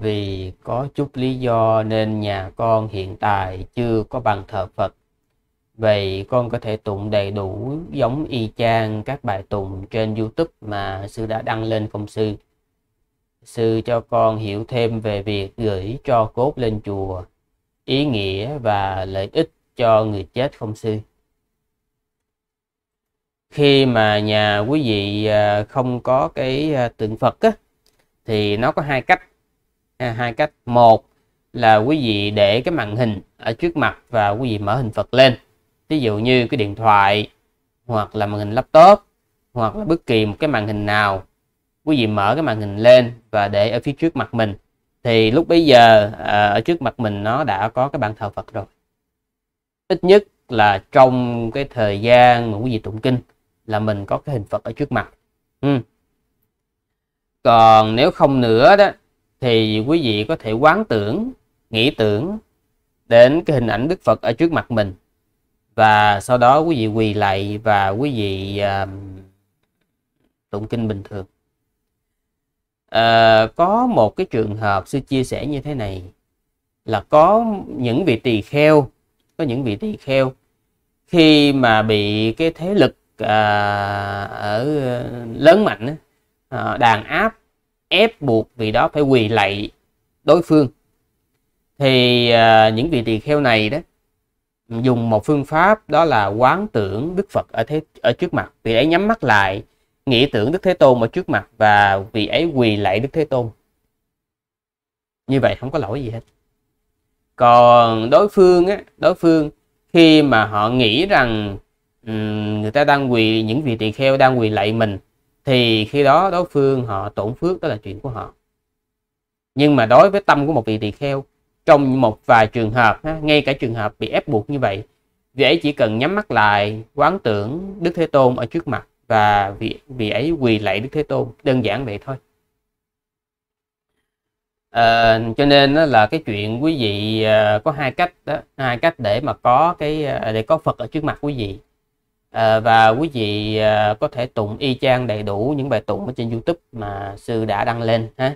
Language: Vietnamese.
vì có chút lý do nên nhà con hiện tại chưa có bàn thờ Phật. Vậy con có thể tụng đầy đủ giống y chang các bài tụng trên YouTube mà sư đã đăng lên không sư? Sư cho con hiểu thêm về việc gửi cho cốt lên chùa, ý nghĩa và lợi ích cho người chết không sư? Khi mà nhà quý vị à, không có cái à, tượng Phật á, thì nó có hai cách À, hai cách một là quý vị để cái màn hình ở trước mặt và quý vị mở hình Phật lên ví dụ như cái điện thoại hoặc là màn hình laptop hoặc là bất kỳ một cái màn hình nào quý vị mở cái màn hình lên và để ở phía trước mặt mình thì lúc bây giờ à, ở trước mặt mình nó đã có cái bàn thờ Phật rồi ít nhất là trong cái thời gian mà quý vị tụng kinh là mình có cái hình Phật ở trước mặt ừ. còn nếu không nữa đó thì quý vị có thể quán tưởng, nghĩ tưởng đến cái hình ảnh Đức Phật ở trước mặt mình và sau đó quý vị quỳ lạy và quý vị uh, tụng kinh bình thường. Uh, có một cái trường hợp sư chia sẻ như thế này là có những vị tỳ kheo, có những vị tỳ kheo khi mà bị cái thế lực uh, ở lớn mạnh uh, đàn áp ép buộc vì đó phải quỳ lạy đối phương thì à, những vị tỳ kheo này đó dùng một phương pháp đó là quán tưởng Đức Phật ở thế ở trước mặt vị ấy nhắm mắt lại nghĩ tưởng Đức Thế Tôn ở trước mặt và vị ấy quỳ lạy Đức Thế Tôn như vậy không có lỗi gì hết còn đối phương á đối phương khi mà họ nghĩ rằng um, người ta đang quỳ những vị tỳ kheo đang quỳ lạy mình thì khi đó đối phương họ tổn phước đó là chuyện của họ nhưng mà đối với tâm của một vị tỳ kheo trong một vài trường hợp ngay cả trường hợp bị ép buộc như vậy vị ấy chỉ cần nhắm mắt lại quán tưởng đức thế tôn ở trước mặt và vị vị ấy quỳ lạy đức thế tôn đơn giản vậy thôi à, cho nên đó là cái chuyện quý vị ờ, có hai cách đó hai cách để mà có cái ờ, để có phật ở trước mặt quý vị à, và quý vị à, có thể tụng y chang đầy đủ những bài tụng ở trên YouTube mà sư đã đăng lên ha